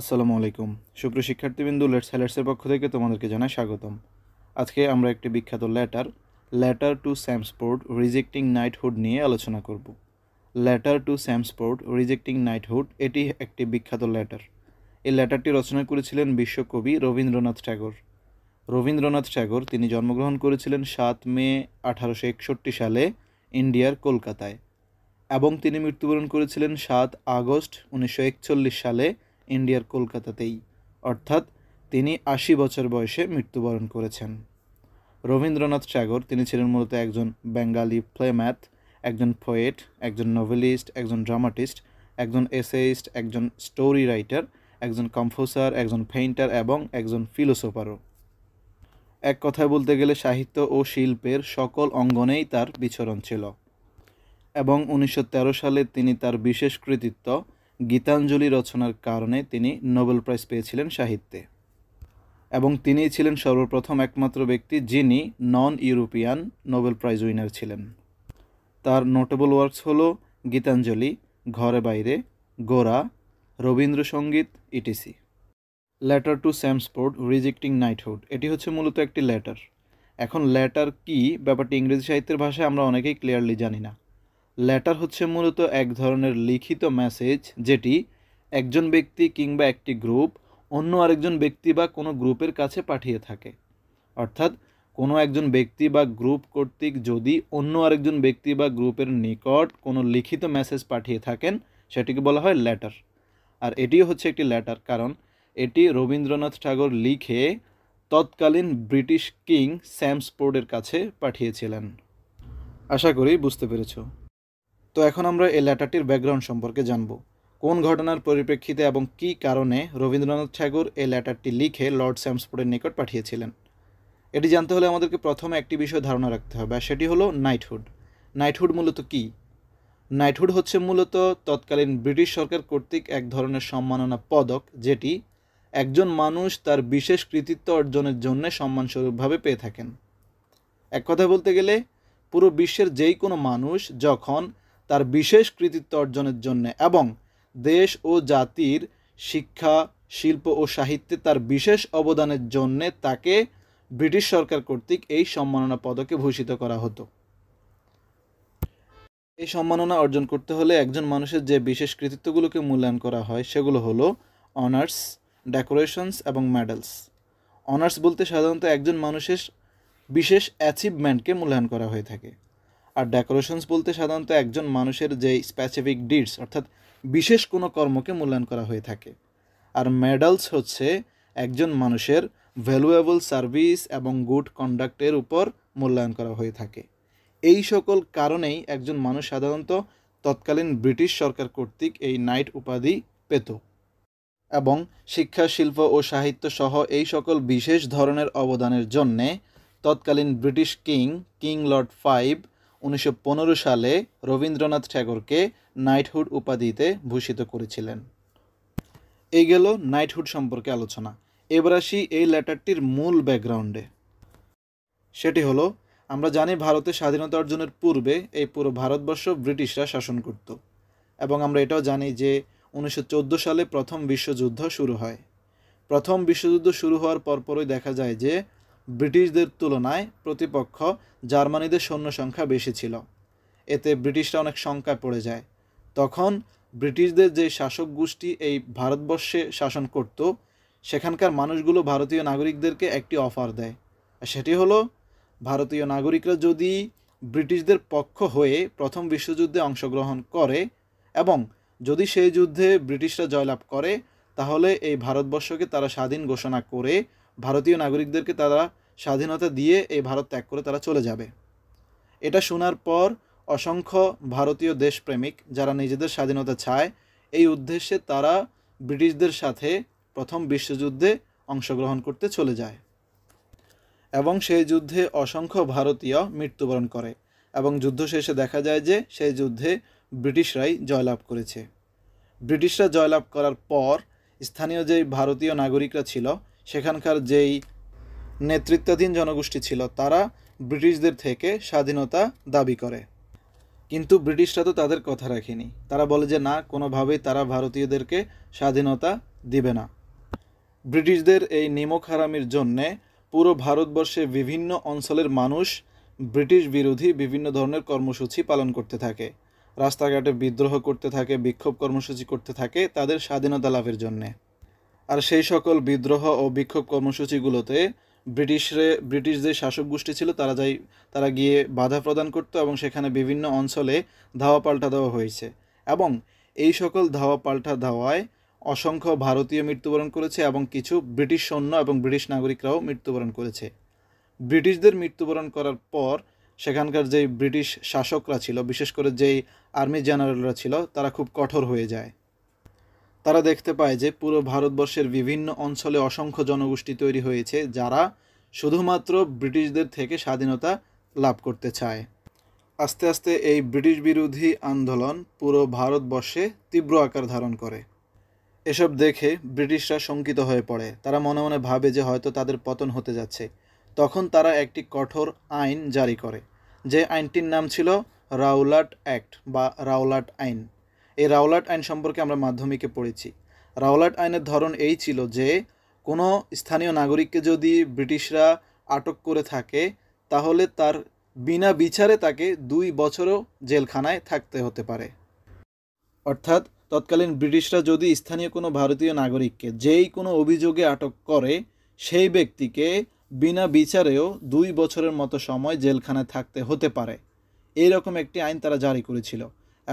আসসালামু আলাইকুম সুপ্রিয় শিক্ষার্থীবৃন্দু লেট স্যালার্সের পক্ষ থেকে তোমাদেরকে জানাই স্বাগতম আজকে আমরা একটি বিখ্যাত লেটার লেটার টু স্যামসপোর্ট রিজেক্টিং নাইটহুড নিয়ে আলোচনা করব লেটার টু স্যামসপোর্ট রিজেক্টিং নাইটহুড এটি একটি বিখ্যাত লেটার এই লেটারটি রচনা করেছিলেন বিশ্বকবি রবীন্দ্রনাথ ট্যাগর রবীন্দ্রনাথ ট্যাগর তিনি জন্মগ্রহণ করেছিলেন সাত মে আঠারোশো একষট্টি সালে ইন্ডিয়ার কলকাতায় এবং তিনি মৃত্যুবরণ করেছিলেন সাত আগস্ট উনিশশো সালে ইন্ডিয়ার কলকাতাতেই অর্থাৎ তিনি আশি বছর বয়সে মৃত্যুবরণ করেছেন রবীন্দ্রনাথ সাগর তিনি ছিলেন মূলত একজন বেঙ্গালি প্লেম্যাথ একজন পোয়েট একজন নভেলিস্ট একজন ড্রামাটিস্ট একজন এসেইস্ট একজন স্টোরি রাইটার একজন কম্পোজার একজন পেইন্টার এবং একজন ফিলোসোফারও এক কথায় বলতে গেলে সাহিত্য ও শিল্পের সকল অঙ্গনেই তার বিচরণ ছিল এবং উনিশশো সালে তিনি তার বিশেষ কৃতিত্ব গীতাঞ্জলি রচনার কারণে তিনি নোবেল প্রাইজ পেয়েছিলেন সাহিত্যে এবং তিনি ছিলেন সর্বপ্রথম একমাত্র ব্যক্তি যিনি non European Nobel prize winner ছিলেন তার নোটেবল ওয়ার্কস হল Gitanjali Ghare Baire Gora Rabindrasangeet etc letter to স্যামসপোর্ট রিজেক্টিং নাইটহুড এটি হচ্ছে মূলত একটি লেটার এখন লেটার কি ব্যাপারটি ইংরেজি সাহিত্যের ভাষায় আমরা অনেকেই ক্লিয়ারলি জানি না লেটার হচ্ছে মূলত এক ধরনের লিখিত মেসেজ যেটি একজন ব্যক্তি কিংবা একটি গ্রুপ অন্য আরেকজন ব্যক্তি বা কোনো গ্রুপের কাছে পাঠিয়ে থাকে অর্থাৎ কোনো একজন ব্যক্তি বা গ্রুপ কর্তৃক যদি অন্য আরেকজন ব্যক্তি বা গ্রুপের নিকট কোনো লিখিত মেসেজ পাঠিয়ে থাকেন সেটিকে বলা হয় লেটার আর এটিও হচ্ছে একটি লেটার কারণ এটি রবীন্দ্রনাথ ঠাকুর লিখে তৎকালীন ব্রিটিশ কিং স্যামসপোর্ডের কাছে পাঠিয়েছিলেন আশা করি বুঝতে পেরেছো তো এখন আমরা এই লেটারটির ব্যাকগ্রাউন্ড সম্পর্কে জানব কোন ঘটনার পরিপ্রেক্ষিতে এবং কি কারণে রবীন্দ্রনাথ ঠাকুর এই লেটারটি লিখে লর্ড স্যামসফোর্ডের নিকট পাঠিয়েছিলেন এটি জানতে হলে আমাদেরকে প্রথমে একটি বিষয় ধারণা রাখতে হবে আর সেটি হলো নাইটহুড নাইটহুড মূলত কি নাইটহুড হচ্ছে মূলত তৎকালীন ব্রিটিশ সরকার কর্তৃক এক ধরনের সম্মাননা পদক যেটি একজন মানুষ তার বিশেষ কৃতিত্ব অর্জনের জন্য সম্মানস্বরূপভাবে পেয়ে থাকেন এক কথা বলতে গেলে পুরো বিশ্বের যেই কোনো মানুষ যখন তার বিশেষ কৃতিত্ব অর্জনের জন্য এবং দেশ ও জাতির শিক্ষা শিল্প ও সাহিত্যে তার বিশেষ অবদানের জন্যে তাকে ব্রিটিশ সরকার কর্তৃক এই সম্মাননা পদকে ভূষিত করা হতো এই সম্মাননা অর্জন করতে হলে একজন মানুষের যে বিশেষ কৃতিত্বগুলোকে মূল্যায়ন করা হয় সেগুলো হলো অনার্স ডেকোরেশনস এবং মেডেলস অনার্স বলতে সাধারণত একজন মানুষের বিশেষ অ্যাচিভমেন্টকে মূল্যায়ন করা হয়ে থাকে আর ডেকোরেশনস বলতে সাধারণত একজন মানুষের যে স্পেসিফিক ডিডস অর্থাৎ বিশেষ কোনো কর্মকে মূল্যায়ন করা হয়ে থাকে আর মেডালস হচ্ছে একজন মানুষের ভ্যালুয়েবল সার্ভিস এবং গুড কন্ডাক্টের উপর মূল্যায়ন করা হয়ে থাকে এই সকল কারণেই একজন মানুষ সাধারণত তৎকালীন ব্রিটিশ সরকার কর্তৃক এই নাইট উপাধি পেত এবং শিক্ষা শিল্প ও সাহিত্য সহ এই সকল বিশেষ ধরনের অবদানের জন্যে তৎকালীন British king king lord five উনিশশো সালে রবীন্দ্রনাথ ঠাকুরকে নাইটহুড উপাধিতে ভূষিত করেছিলেন এই গেল নাইটহুড সম্পর্কে আলোচনা এবার আসি এই লেটারটির মূল ব্যাকগ্রাউন্ডে সেটি হলো আমরা জানি ভারতে স্বাধীনতা অর্জনের পূর্বে এই পুরো ভারতবর্ষ ব্রিটিশরা শাসন করত এবং আমরা এটাও জানি যে উনিশশো সালে প্রথম বিশ্বযুদ্ধ শুরু হয় প্রথম বিশ্বযুদ্ধ শুরু হওয়ার পরপরই দেখা যায় যে ব্রিটিশদের তুলনায় প্রতিপক্ষ জার্মানিদের সৈন্য সংখ্যা বেশি ছিল এতে ব্রিটিশরা অনেক শঙ্কায় পড়ে যায় তখন ব্রিটিশদের যে শাসক গোষ্ঠী এই ভারতবর্ষে শাসন করত সেখানকার মানুষগুলো ভারতীয় নাগরিকদেরকে একটি অফার দেয় সেটি হলো ভারতীয় নাগরিকরা যদি ব্রিটিশদের পক্ষ হয়ে প্রথম বিশ্বযুদ্ধে অংশগ্রহণ করে এবং যদি সেই যুদ্ধে ব্রিটিশরা জয়লাভ করে তাহলে এই ভারতবর্ষকে তারা স্বাধীন ঘোষণা করে ভারতীয় নাগরিকদেরকে তারা স্বাধীনতা দিয়ে এই ভারত ত্যাগ করে তারা চলে যাবে এটা শোনার পর অসংখ্য ভারতীয় দেশপ্রেমিক যারা নিজেদের স্বাধীনতা চায় এই উদ্দেশ্যে তারা ব্রিটিশদের সাথে প্রথম বিশ্বযুদ্ধে অংশগ্রহণ করতে চলে যায় এবং সেই যুদ্ধে অসংখ্য ভারতীয় মৃত্যুবরণ করে এবং যুদ্ধ শেষে দেখা যায় যে সেই যুদ্ধে ব্রিটিশরাই জয়লাভ করেছে ব্রিটিশরা জয়লাভ করার পর স্থানীয় যে ভারতীয় নাগরিকরা ছিল সেখানকার যেই নেতৃত্বাধীন জনগোষ্ঠী ছিল তারা ব্রিটিশদের থেকে স্বাধীনতা দাবি করে কিন্তু ব্রিটিশরা তো তাদের কথা রাখেনি তারা বলে যে না কোনোভাবেই তারা ভারতীয়দেরকে স্বাধীনতা দিবে না ব্রিটিশদের এই নিমক হারামির জন্যে পুরো ভারতবর্ষে বিভিন্ন অঞ্চলের মানুষ ব্রিটিশ বিরোধী বিভিন্ন ধরনের কর্মসূচি পালন করতে থাকে রাস্তাঘাটে বিদ্রোহ করতে থাকে বিক্ষোভ কর্মসূচি করতে থাকে তাদের স্বাধীনতা লাভের জন্যে আর সেই সকল বিদ্রোহ ও বিক্ষোভ কর্মসূচিগুলোতে ব্রিটিশরে ব্রিটিশ যে শাসক গোষ্ঠী ছিল তারা যাই তারা গিয়ে বাধা প্রদান করত এবং সেখানে বিভিন্ন অঞ্চলে ধাওয়া পাল্টা দেওয়া হয়েছে এবং এই সকল ধাওয়া পাল্টা ধাওয়ায় অসংখ্য ভারতীয় মৃত্যুবরণ করেছে এবং কিছু ব্রিটিশ সৈন্য এবং ব্রিটিশ নাগরিকরাও মৃত্যুবরণ করেছে ব্রিটিশদের মৃত্যুবরণ করার পর সেখানকার যেই ব্রিটিশ শাসকরা ছিল বিশেষ করে যেই আর্মি জেনারেলরা ছিল তারা খুব কঠোর হয়ে যায় তারা দেখতে পায় যে পুরো ভারতবর্ষের বিভিন্ন অঞ্চলে অসংখ্য জনগোষ্ঠী তৈরি হয়েছে যারা শুধুমাত্র ব্রিটিশদের থেকে স্বাধীনতা লাভ করতে চায় আস্তে আস্তে এই ব্রিটিশ বিরোধী আন্দোলন পুরো ভারতবর্ষে তীব্র আকার ধারণ করে এসব দেখে ব্রিটিশরা শঙ্কিত হয়ে পড়ে তারা মনে মনে ভাবে যে হয়তো তাদের পতন হতে যাচ্ছে তখন তারা একটি কঠোর আইন জারি করে যে আইনটির নাম ছিল রাউলাট অ্যাক্ট বা রাউলাট আইন এই রাওলাট আইন সম্পর্কে আমরা মাধ্যমিকে পড়েছি রাওলাট আইনের ধরন এই ছিল যে কোনো স্থানীয় নাগরিককে যদি ব্রিটিশরা আটক করে থাকে তাহলে তার বিনা বিচারে তাকে দুই বছরও জেলখানায় থাকতে হতে পারে অর্থাৎ তৎকালীন ব্রিটিশরা যদি স্থানীয় কোনো ভারতীয় নাগরিককে যেই কোনো অভিযোগে আটক করে সেই ব্যক্তিকে বিনা বিচারেও দুই বছরের মতো সময় জেলখানায় থাকতে হতে পারে এইরকম একটি আইন তারা জারি করেছিল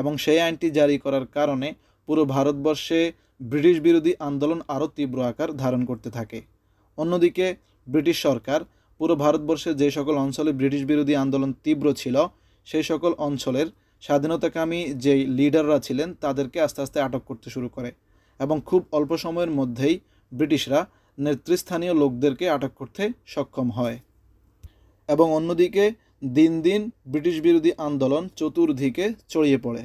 এবং সেই আইনটি জারি করার কারণে পুরো ভারতবর্ষে ব্রিটিশ বিরোধী আন্দোলন আরও তীব্র আকার ধারণ করতে থাকে অন্যদিকে ব্রিটিশ সরকার পুরো ভারতবর্ষে যে সকল অঞ্চলে ব্রিটিশ বিরোধী আন্দোলন তীব্র ছিল সেই সকল অঞ্চলের স্বাধীনতাকামী যেই লিডাররা ছিলেন তাদেরকে আস্তে আস্তে আটক করতে শুরু করে এবং খুব অল্প সময়ের মধ্যেই ব্রিটিশরা নেতৃস্থানীয় লোকদেরকে আটক করতে সক্ষম হয় এবং অন্যদিকে দিন দিন ব্রিটিশ বিরোধী আন্দোলন চতুর্দিকে ছড়িয়ে পড়ে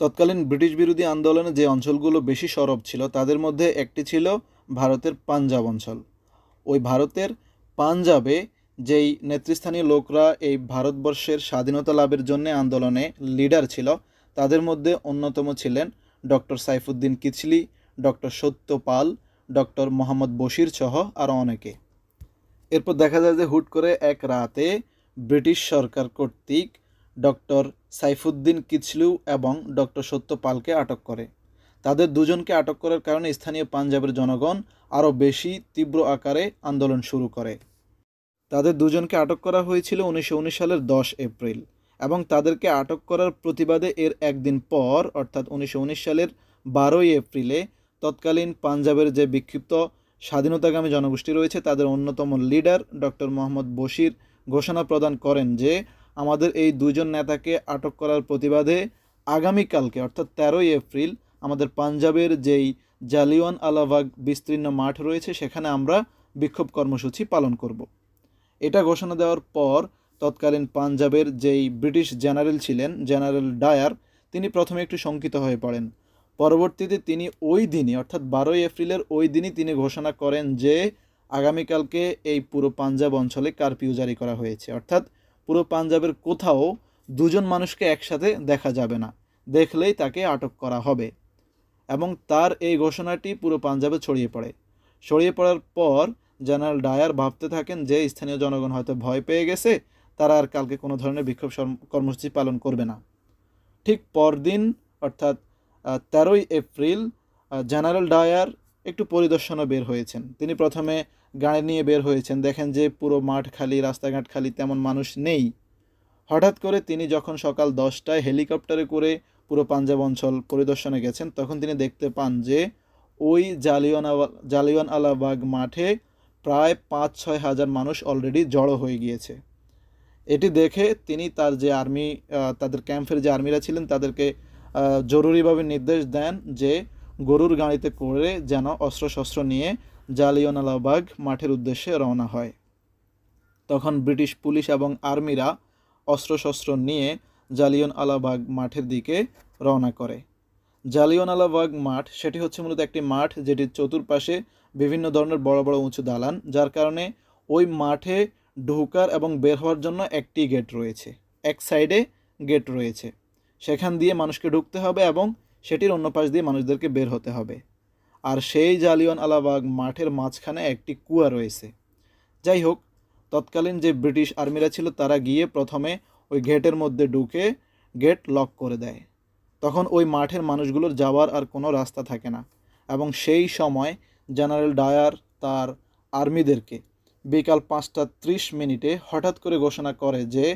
তৎকালীন ব্রিটিশ বিরোধী আন্দোলনে যে অঞ্চলগুলো বেশি সরব ছিল তাদের মধ্যে একটি ছিল ভারতের পাঞ্জাব অঞ্চল ওই ভারতের পাঞ্জাবে যেই নেতৃস্থানীয় লোকরা এই ভারতবর্ষের স্বাধীনতা লাভের জন্য আন্দোলনে লিডার ছিল তাদের মধ্যে অন্যতম ছিলেন ডক্টর সাইফুদ্দিন কিচলি ডক্টর সত্য পাল ডক্টর মোহাম্মদ বশির সহ আরও অনেকে এরপর দেখা যায় যে হুট করে এক রাতে ব্রিটিশ সরকার কর্তৃক ডক্টর সাইফুদ্দিন কিচলু এবং ডক্টর সত্যপালকে আটক করে তাদের দুজনকে আটক করার কারণে স্থানীয় পাঞ্জাবের জনগণ আরও বেশি তীব্র আকারে আন্দোলন শুরু করে তাদের দুজনকে আটক করা হয়েছিল উনিশশো সালের দশ এপ্রিল এবং তাদেরকে আটক করার প্রতিবাদে এর একদিন পর অর্থাৎ উনিশশো সালের বারোই এপ্রিলে তৎকালীন পাঞ্জাবের যে বিক্ষিপ্ত স্বাধীনতাগামী জনগোষ্ঠী রয়েছে তাদের অন্যতম লিডার ডক্টর মোহাম্মদ বশির ঘোষণা প্রদান করেন যে আমাদের এই দুজন নেতাকে আটক করার প্রতিবাদে আগামীকালকে অর্থাৎ তেরোই এপ্রিল আমাদের পাঞ্জাবের যেই জালিওয়ান আলাবাগ বিস্তীর্ণ মাঠ রয়েছে সেখানে আমরা বিক্ষোভ কর্মসূচি পালন করব এটা ঘোষণা দেওয়ার পর তৎকালীন পাঞ্জাবের যেই ব্রিটিশ জেনারেল ছিলেন জেনারেল ডায়ার তিনি প্রথমে একটু শঙ্কিত হয়ে পড়েন পরবর্তীতে তিনি ওই দিনই অর্থাৎ বারোই এপ্রিলের ওই দিনই তিনি ঘোষণা করেন যে আগামীকালকে এই পুরো পাঞ্জাব অঞ্চলে কারফিউ জারি করা হয়েছে অর্থাৎ পুরো পাঞ্জাবের কোথাও দুজন মানুষকে একসাথে দেখা যাবে না দেখলেই তাকে আটক করা হবে এবং তার এই ঘোষণাটি পুরো পাঞ্জাবে ছড়িয়ে পড়ে ছড়িয়ে পড়ার পর জেনারেল ডায়ার ভাবতে থাকেন যে স্থানীয় জনগণ হয়তো ভয় পেয়ে গেছে তারা আর কালকে কোনো ধরনের বিক্ষোভ কর্মসূচি পালন করবে না ঠিক পরদিন অর্থাৎ তেরোই এপ্রিল জেনারেল ডায়ার একটু পরিদর্শনও বের হয়েছেন তিনি প্রথমে গাড়ি নিয়ে বের হয়েছেন দেখেন যে পুরো মাঠ খালি রাস্তাঘাট খালি তেমন মানুষ নেই হঠাৎ করে তিনি যখন সকাল দশটায় হেলিকপ্টারে করে পুরো পাঞ্জাব অঞ্চল পরিদর্শনে গেছেন তখন তিনি দেখতে পান যে ওই জালিয়ান জালিয়ান আলাবাগ মাঠে প্রায় পাঁচ ছয় হাজার মানুষ অলরেডি জড়ো হয়ে গিয়েছে এটি দেখে তিনি তার যে আর্মি তাদের ক্যাম্পের যে আর্মিরা ছিলেন তাদেরকে জরুরিভাবে নির্দেশ দেন যে গরুর গাড়িতে করে যেন শস্ত্র নিয়ে জালিয়নালাবাগ মাঠের উদ্দেশ্যে রওনা হয় তখন ব্রিটিশ পুলিশ এবং আর্মিরা অস্ত্রশস্ত্র নিয়ে জালিয়ন আলাবাগ মাঠের দিকে রওনা করে জালিয়ন আলাবাগ মাঠ সেটি হচ্ছে মূলত একটি মাঠ যেটির চতুর্পাশে বিভিন্ন ধরনের বড় বড় উঁচু দালান যার কারণে ওই মাঠে ঢোকার এবং বের হওয়ার জন্য একটি গেট রয়েছে এক সাইডে গেট রয়েছে সেখান দিয়ে মানুষকে ঢুকতে হবে এবং সেটির অন্য পাশ দিয়ে মানুষদেরকে বের হতে হবে আর সেই আলাবাগ মাঠের মাঝখানে একটি কুয়া রয়েছে যাই হোক তৎকালীন যে ব্রিটিশ আর্মিরা ছিল তারা গিয়ে প্রথমে ওই গেটের মধ্যে ঢুকে গেট লক করে দেয় তখন ওই মাঠের মানুষগুলোর যাওয়ার আর কোনো রাস্তা থাকে না এবং সেই সময় জেনারেল ডায়ার তার আর্মিদেরকে বিকাল পাঁচটা ত্রিশ মিনিটে হঠাৎ করে ঘোষণা করে যে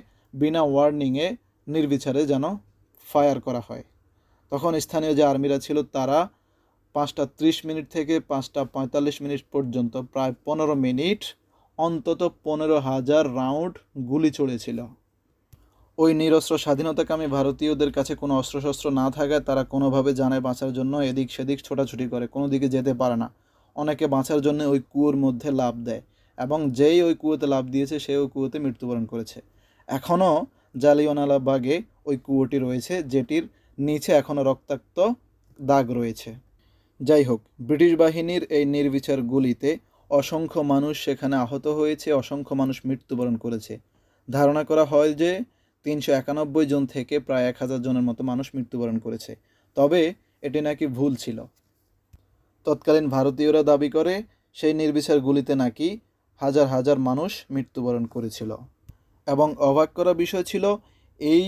বিনা ওয়ার্নিংয়ে নির্বিচারে যেন ফায়ার করা হয় তখন স্থানীয় যে আর্মিরা ছিল তারা পাঁচটা ত্রিশ মিনিট থেকে পাঁচটা পঁয়তাল্লিশ মিনিট পর্যন্ত প্রায় পনেরো মিনিট অন্তত পনেরো হাজার রাউন্ড গুলি ছড়েছিল ওই নিরস্ত্র স্বাধীনতাকামী ভারতীয়দের কাছে কোনো অস্ত্রশস্ত্র না থাকায় তারা কোনোভাবে জানায় বাঁচার জন্য এদিক সেদিক ছোটাছুটি করে কোনো দিকে যেতে পারে না অনেকে বাঁচার জন্য ওই কুয়োর মধ্যে লাভ দেয় এবং যেই ওই কুয়োতে লাভ দিয়েছে সে ওই কুয়োতে মৃত্যুবরণ করেছে এখনও জালিওনালা বাগে ওই কুয়োটি রয়েছে যেটির নিচে এখনও রক্তাক্ত দাগ রয়েছে যাই হোক ব্রিটিশ বাহিনীর এই নির্বিচার গুলিতে অসংখ্য মানুষ সেখানে আহত হয়েছে অসংখ্য মানুষ মৃত্যুবরণ করেছে ধারণা করা হয় যে তিনশো একানব্বই জন থেকে প্রায় এক হাজার জনের মতো মানুষ মৃত্যুবরণ করেছে তবে এটি নাকি ভুল ছিল তৎকালীন ভারতীয়রা দাবি করে সেই নির্বিচার গুলিতে নাকি হাজার হাজার মানুষ মৃত্যুবরণ করেছিল এবং অবাক করা বিষয় ছিল এই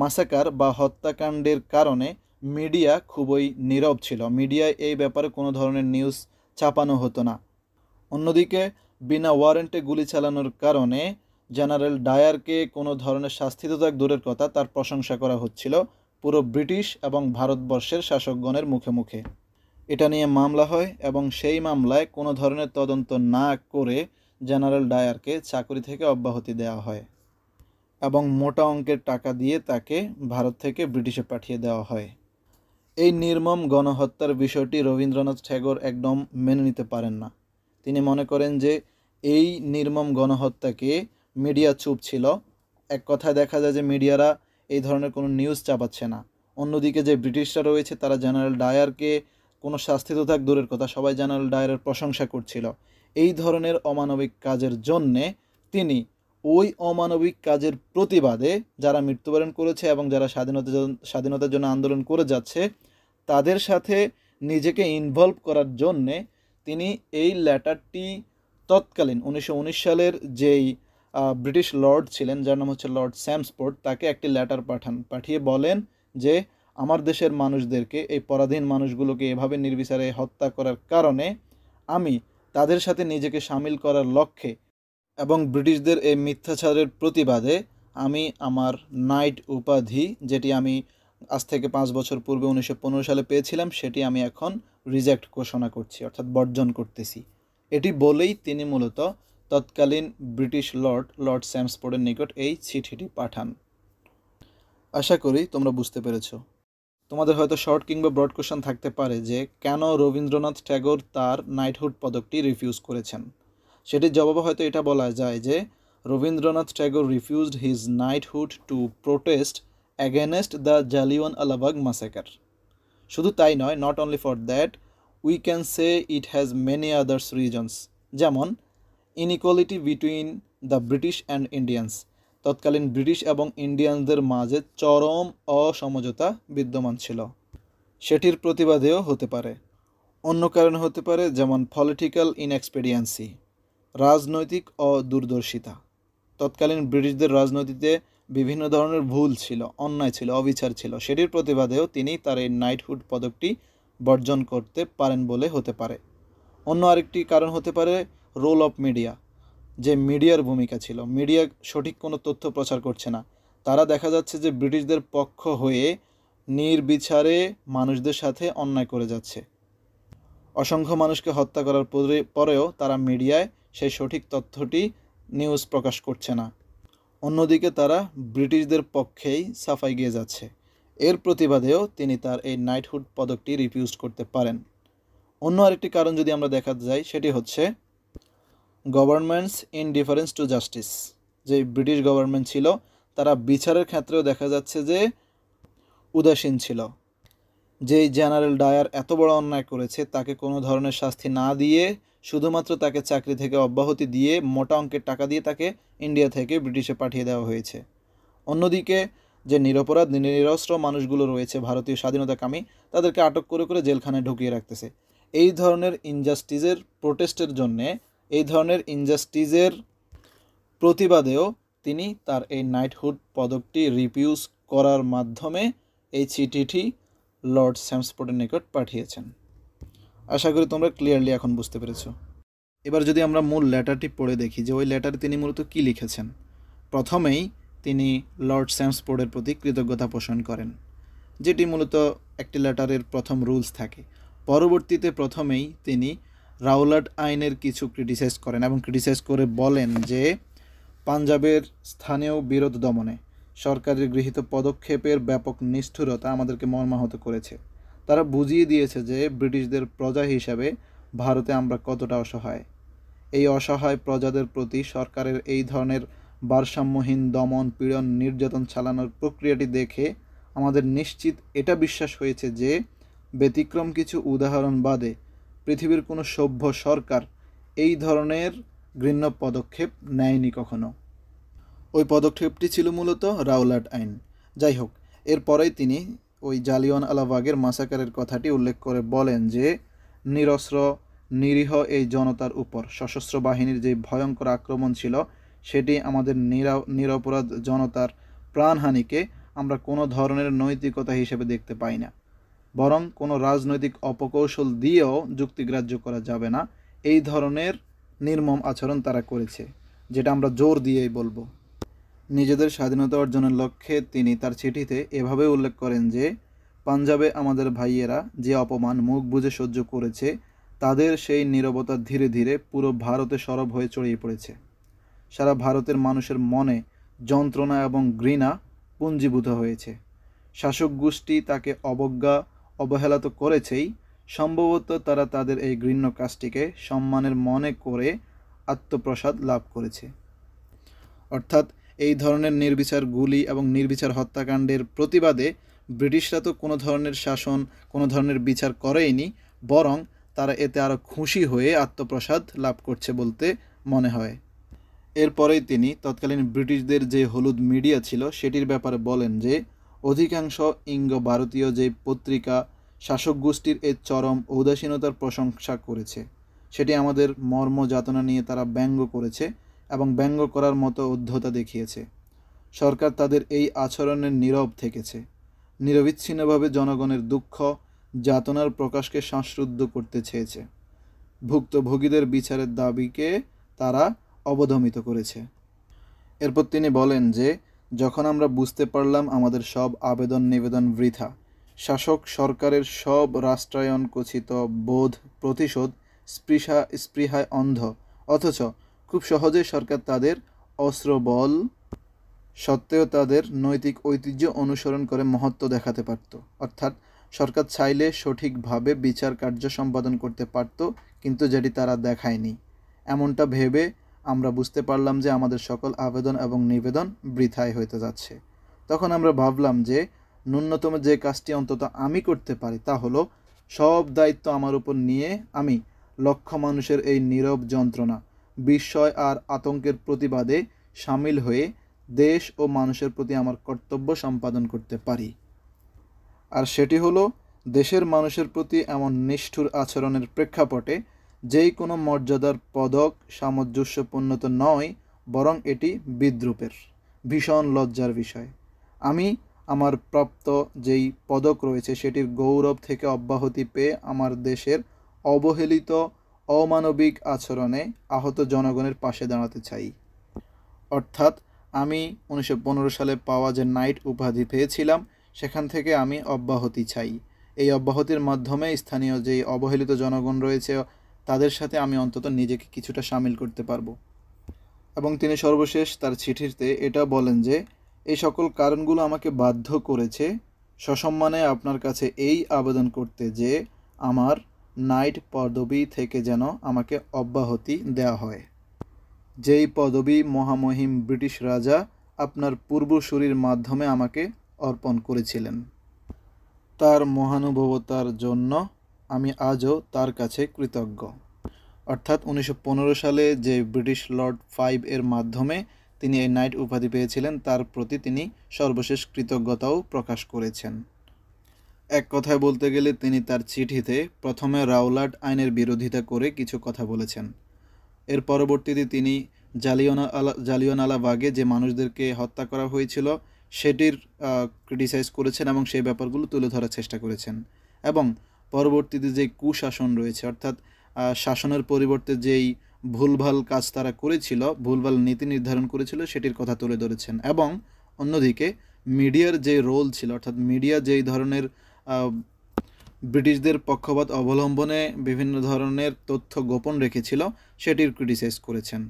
মাসাকার বা হত্যাকাণ্ডের কারণে মিডিয়া খুবই নীরব ছিল মিডিয়ায় এই ব্যাপারে কোনো ধরনের নিউজ ছাপানো হতো না অন্যদিকে বিনা ওয়ারেন্টে গুলি চালানোর কারণে জেনারেল ডায়ারকে কোনো ধরনের শাস্তি তো এক দূরের কথা তার প্রশংসা করা হচ্ছিল পুরো ব্রিটিশ এবং ভারতবর্ষের শাসকগণের মুখে মুখে এটা নিয়ে মামলা হয় এবং সেই মামলায় কোনো ধরনের তদন্ত না করে জেনারেল ডায়ারকে চাকরি থেকে অব্যাহতি দেওয়া হয় এবং মোটা অঙ্কের টাকা দিয়ে তাকে ভারত থেকে ব্রিটিশে পাঠিয়ে দেওয়া হয় এই নির্মম গণহত্যার বিষয়টি রবীন্দ্রনাথ ঠ্যাগর একদম মেনে নিতে পারেন না তিনি মনে করেন যে এই নির্মম গণহত্যাকে মিডিয়া চুপ ছিল এক কথায় দেখা যায় যে মিডিয়ারা এই ধরনের কোনো নিউজ চাপাচ্ছে না অন্যদিকে যে ব্রিটিশরা রয়েছে তারা জেনারেল ডায়ারকে কোনো শাস্তি তো থাক দূরের কথা সবাই জেনারেল ডায়ারের প্রশংসা করছিল এই ধরনের অমানবিক কাজের জন্যে তিনি ওই অমানবিক কাজের প্রতিবাদে যারা মৃত্যুবরণ করেছে এবং যারা স্বাধীনতা স্বাধীনতার জন্য আন্দোলন করে যাচ্ছে তাদের সাথে নিজেকে ইনভলভ করার জন্যে তিনি এই লেটারটি তৎকালীন উনিশশো সালের যেই ব্রিটিশ লর্ড ছিলেন যার নাম হচ্ছে লর্ড স্যামসপোর্ট তাকে একটি লেটার পাঠান পাঠিয়ে বলেন যে আমার দেশের মানুষদেরকে এই পরাধীন মানুষগুলোকে এভাবে নির্বিচারে হত্যা করার কারণে আমি তাদের সাথে নিজেকে সামিল করার লক্ষ্যে এবং ব্রিটিশদের এই মিথ্যাচারের প্রতিবাদে আমি আমার নাইট উপাধি যেটি আমি আজ থেকে পাঁচ বছর পূর্বে উনিশশো সালে পেয়েছিলাম সেটি আমি এখন রিজেক্ট ঘোষণা করছি অর্থাৎ বর্জন করতেছি এটি বলেই তিনি মূলত তৎকালীন ব্রিটিশ লর্ড লর্ড স্যামসফোর্ডের নিকট এই চিঠিটি পাঠান আশা করি তোমরা বুঝতে পেরেছ তোমাদের হয়তো শর্ট কিংবা ব্রড কোশ্চেন থাকতে পারে যে কেন রবীন্দ্রনাথ ট্যাগোর তার নাইটহুড পদকটি রিফিউজ করেছেন সেটির জবাবে হয়তো এটা বলা যায় যে Rabindranath Tagore refused his knighthood to protest against the Jallianwala আলাবাগ মাসেকার শুধু তাই নয় not only for that we can say it has many others reasons যেমন inequality between the British and Indians তৎকালীন ব্রিটিশ এবং ইন্ডিয়ানদের মাঝে চরম অসমঝোতা বিদ্যমান ছিল সেটির প্রতিবাদেও হতে পারে অন্য কারণ হতে পারে যেমন পলিটিক্যাল ইনএক্সপিরিয়েন্সি রাজনৈতিক অদূরদর্শিতা তৎকালীন ব্রিটিশদের রাজনীতিতে বিভিন্ন ধরনের ভুল ছিল অন্যায় ছিল অবিচার ছিল সেটির প্রতিবাদেও তিনি তার এই নাইটহুড পদকটি বর্জন করতে পারেন বলে হতে পারে অন্য আরেকটি কারণ হতে পারে রোল অফ মিডিয়া যে মিডিয়ার ভূমিকা ছিল মিডিয়া সঠিক কোনো তথ্য প্রচার করছে না তারা দেখা যাচ্ছে যে ব্রিটিশদের পক্ষ হয়ে নির্বিচারে মানুষদের সাথে অন্যায় করে যাচ্ছে অসংখ্য মানুষকে হত্যা করার পরেও তারা মিডিয়ায় সেই সঠিক তথ্যটি নিউজ প্রকাশ করছে না অন্যদিকে তারা ব্রিটিশদের পক্ষেই সাফাই গিয়ে যাচ্ছে এর প্রতিবাদেও তিনি তার এই নাইটহুড পদকটি রিফিউজ করতে পারেন অন্য আরেকটি কারণ যদি আমরা দেখা যাই সেটি হচ্ছে governments indifference to justice যে ব্রিটিশ গভর্নমেন্ট ছিল তারা বিচারের ক্ষেত্রেও দেখা যাচ্ছে যে উদাসীন ছিল যেই জেনারেল ডায়ার এত বড় অন্যায় করেছে তাকে কোনো ধরনের শাস্তি না দিয়ে শুধুমাত্র তাকে চাকরি থেকে অব্যাহতি দিয়ে মোটা অঙ্কের টাকা দিয়ে তাকে ইন্ডিয়া থেকে ব্রিটিশে পাঠিয়ে দেওয়া হয়েছে অন্যদিকে যে নিরপরাধ নিরস্ত্র মানুষগুলো রয়েছে ভারতীয় স্বাধীনতাকামী তাদেরকে আটক করে করে জেলখানায় ঢুকিয়ে রাখতেছে এই ধরনের ইনজাস্টিসের প্রোটেস্টের জন্যে এই ধরনের ইনজাস্টিসের প্রতিবাদেও তিনি তার এই নাইটহুড পদকটি রিপিউজ করার মাধ্যমে এই চিঠিটি লর্ড স্যামসফোর্ডের নিকট পাঠিয়েছেন আশা করি তোমরা ক্লিয়ারলি এখন বুঝতে পেরেছ এবার যদি আমরা মূল লেটারটি পড়ে দেখি যে ওই লেটারে তিনি মূলত কী লিখেছেন প্রথমেই তিনি লর্ড স্যামসফোর্ডের প্রতি কৃতজ্ঞতা পোষণ করেন যেটি মূলত একটি লেটারের প্রথম রুলস থাকে পরবর্তীতে প্রথমেই তিনি রাওলাট আইনের কিছু ক্রিটিসাইজ করেন এবং ক্রিটিসাইজ করে বলেন যে পাঞ্জাবের স্থানীয় বিরোধ দমনে সরকারের গৃহীত পদক্ষেপের ব্যাপক নিষ্ঠুরতা আমাদেরকে মর্মাহত করেছে তারা বুঝিয়ে দিয়েছে যে ব্রিটিশদের প্রজা হিসাবে ভারতে আমরা কতটা অসহায় এই অসহায় প্রজাদের প্রতি সরকারের এই ধরনের ভারসাম্যহীন দমন পীড়ন নির্যাতন চালানোর প্রক্রিয়াটি দেখে আমাদের নিশ্চিত এটা বিশ্বাস হয়েছে যে ব্যতিক্রম কিছু উদাহরণ বাদে পৃথিবীর কোনো সভ্য সরকার এই ধরনের ঘৃণ্য পদক্ষেপ নেয়নি কখনো ওই পদক্ষেপটি ছিল মূলত রাওলাট আইন যাই হোক এরপরেই তিনি ওই জালিয়ান আলাবাগের মাসাকারের কথাটি উল্লেখ করে বলেন যে নিরস্র নিরীহ এই জনতার উপর সশস্ত্র বাহিনীর যে ভয়ঙ্কর আক্রমণ ছিল সেটি আমাদের নিরপরাধ জনতার প্রাণহানিকে আমরা কোনো ধরনের নৈতিকতা হিসেবে দেখতে পাই না বরং কোনো রাজনৈতিক অপকৌশল দিয়েও যুক্তিগ্রাহ্য করা যাবে না এই ধরনের নির্মম আচরণ তারা করেছে যেটা আমরা জোর দিয়েই বলবো নিজেদের স্বাধীনতা অর্জনের লক্ষ্যে তিনি তার চিঠিতে এভাবে উল্লেখ করেন যে পাঞ্জাবে আমাদের ভাইয়েরা যে অপমান মুখ বুঝে সহ্য করেছে তাদের সেই নিরবতা ধীরে ধীরে পুরো ভারতে সরব হয়ে ছড়িয়ে পড়েছে সারা ভারতের মানুষের মনে যন্ত্রণা এবং ঘৃণা পুঞ্জীভূত হয়েছে শাসক গোষ্ঠী তাকে অবজ্ঞা অবহেলা তো করেছেই সম্ভবত তারা তাদের এই ঘৃণ্য কাজটিকে সম্মানের মনে করে আত্মপ্রসাদ লাভ করেছে অর্থাৎ এই ধরনের নির্বিচার গুলি এবং নির্বিচার হত্যাকাণ্ডের প্রতিবাদে ব্রিটিশরা তো কোনো ধরনের শাসন কোনো ধরনের বিচার করেইনি বরং তারা এতে আরও খুশি হয়ে আত্মপ্রসাদ লাভ করছে বলতে মনে হয় এরপরেই তিনি তৎকালীন ব্রিটিশদের যে হলুদ মিডিয়া ছিল সেটির ব্যাপারে বলেন যে অধিকাংশ ইঙ্গ ভারতীয় যে পত্রিকা শাসক গোষ্ঠীর এ চরম ঔদাসীনতার প্রশংসা করেছে সেটি আমাদের মর্ম যাতনা নিয়ে তারা ব্যঙ্গ করেছে এবং ব্যঙ্গ করার মতো উদ্ধতা দেখিয়েছে সরকার তাদের এই আচরণের নীরব থেকেছে নিরবিচ্ছিন্নভাবে জনগণের দুঃখ যাতনার প্রকাশকে শ্বাসরুদ্ধ করতে চেয়েছে ভুক্তভোগীদের বিচারের দাবিকে তারা অবদমিত করেছে এরপর তিনি বলেন যে যখন আমরা বুঝতে পারলাম আমাদের সব আবেদন নিবেদন বৃথা শাসক সরকারের সব রাষ্ট্রায়ন কথিত বোধ প্রতিশোধ স্পৃহা স্পৃহায় অন্ধ অথচ খুব সহজে সরকার তাদের অস্ত্র বল সত্ত্বেও তাদের নৈতিক ঐতিহ্য অনুসরণ করে মহত্ব দেখাতে পারত অর্থাৎ সরকার চাইলে সঠিকভাবে বিচার কার্য সম্পাদন করতে পারত কিন্তু যেটি তারা দেখায়নি এমনটা ভেবে আমরা বুঝতে পারলাম যে আমাদের সকল আবেদন এবং নিবেদন বৃথায় হইতে যাচ্ছে তখন আমরা ভাবলাম যে ন্যূনতম যে কাজটি অন্তত আমি করতে পারি তা হলো সব দায়িত্ব আমার উপর নিয়ে আমি লক্ষ মানুষের এই নীরব যন্ত্রণা বিস্ময় আর আতঙ্কের প্রতিবাদে সামিল হয়ে দেশ ও মানুষের প্রতি আমার কর্তব্য সম্পাদন করতে পারি আর সেটি হলো দেশের মানুষের প্রতি এমন নিষ্ঠুর আচরণের প্রেক্ষাপটে যেই কোনো মর্যাদার পদক সামঞ্জস্যপূর্ণ তো নয় বরং এটি বিদ্রুপের ভীষণ লজ্জার বিষয় আমি আমার প্রাপ্ত যেই পদক রয়েছে সেটির গৌরব থেকে অব্যাহতি পেয়ে আমার দেশের অবহেলিত অমানবিক আচরণে আহত জনগণের পাশে দাঁড়াতে চাই অর্থাৎ আমি উনিশশো সালে পাওয়া যে নাইট উপাধি পেয়েছিলাম সেখান থেকে আমি অব্যাহতি চাই এই অব্যাহতির মাধ্যমে স্থানীয় যে অবহেলিত জনগণ রয়েছে তাদের সাথে আমি অন্তত নিজেকে কিছুটা সামিল করতে পারবো এবং তিনি সর্বশেষ তার চিঠিতে এটা বলেন যে এই সকল কারণগুলো আমাকে বাধ্য করেছে সসম্মানে আপনার কাছে এই আবেদন করতে যে আমার নাইট পদবি থেকে যেন আমাকে অব্যাহতি দেয়া হয় যেই পদবি মহামহিম ব্রিটিশ রাজা আপনার পূর্বসূরির মাধ্যমে আমাকে অর্পণ করেছিলেন তার মহানুভবতার জন্য আমি আজও তার কাছে কৃতজ্ঞ অর্থাৎ উনিশশো সালে যে ব্রিটিশ লর্ড ফাইভ এর মাধ্যমে তিনি এই নাইট উপাধি পেয়েছিলেন তার প্রতি তিনি সর্বশেষ কৃতজ্ঞতাও প্রকাশ করেছেন এক কথায় বলতে গেলে তিনি তার চিঠিতে প্রথমে রাওলাট আইনের বিরোধিতা করে কিছু কথা বলেছেন এর পরবর্তীতে তিনি জালিয়ানা জালিয়ানালা বাগে যে মানুষদেরকে হত্যা করা হয়েছিল সেটির ক্রিটিসাইজ করেছেন এবং সেই ব্যাপারগুলো তুলে ধরার চেষ্টা করেছেন এবং পরবর্তীতে যে কুশাসন রয়েছে অর্থাৎ শাসনের পরিবর্তে যেই ভুলভাল কাজ তারা করেছিল ভুলভাল নীতি নির্ধারণ করেছিল সেটির কথা তুলে ধরেছেন এবং অন্যদিকে মিডিয়ার যে রোল ছিল অর্থাৎ মিডিয়া যেই ধরনের ব্রিটিশদের পক্ষপাত অবলম্বনে বিভিন্ন ধরনের তথ্য গোপন রেখেছিল সেটির ক্রিটিসাইজ করেছেন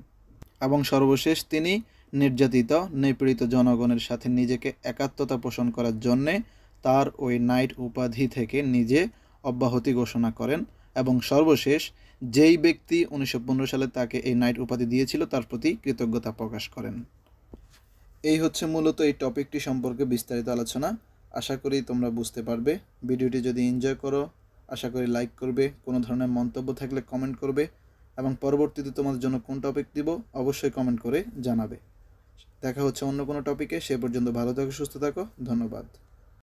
এবং সর্বশেষ তিনি নির্যাতিত নিপীড়িত জনগণের সাথে নিজেকে একাত্মতা পোষণ করার জন্যে তার ওই নাইট উপাধি থেকে নিজে অব্যাহতি ঘোষণা করেন এবং সর্বশেষ যেই ব্যক্তি উনিশশো সালে তাকে এই নাইট উপাধি দিয়েছিল তার প্রতি কৃতজ্ঞতা প্রকাশ করেন এই হচ্ছে মূলত এই টপিকটি সম্পর্কে বিস্তারিত আলোচনা আশা করি তোমরা বুঝতে পারবে ভিডিওটি যদি এনজয় করো আশা করি লাইক করবে কোনো ধরনের মন্তব্য থাকলে কমেন্ট করবে এবং পরবর্তীতে তোমাদের জন্য কোন টপিক দিব অবশ্যই কমেন্ট করে জানাবে দেখা হচ্ছে অন্য কোনো টপিকে সে পর্যন্ত ভালো থাকো সুস্থ থাকো ধন্যবাদ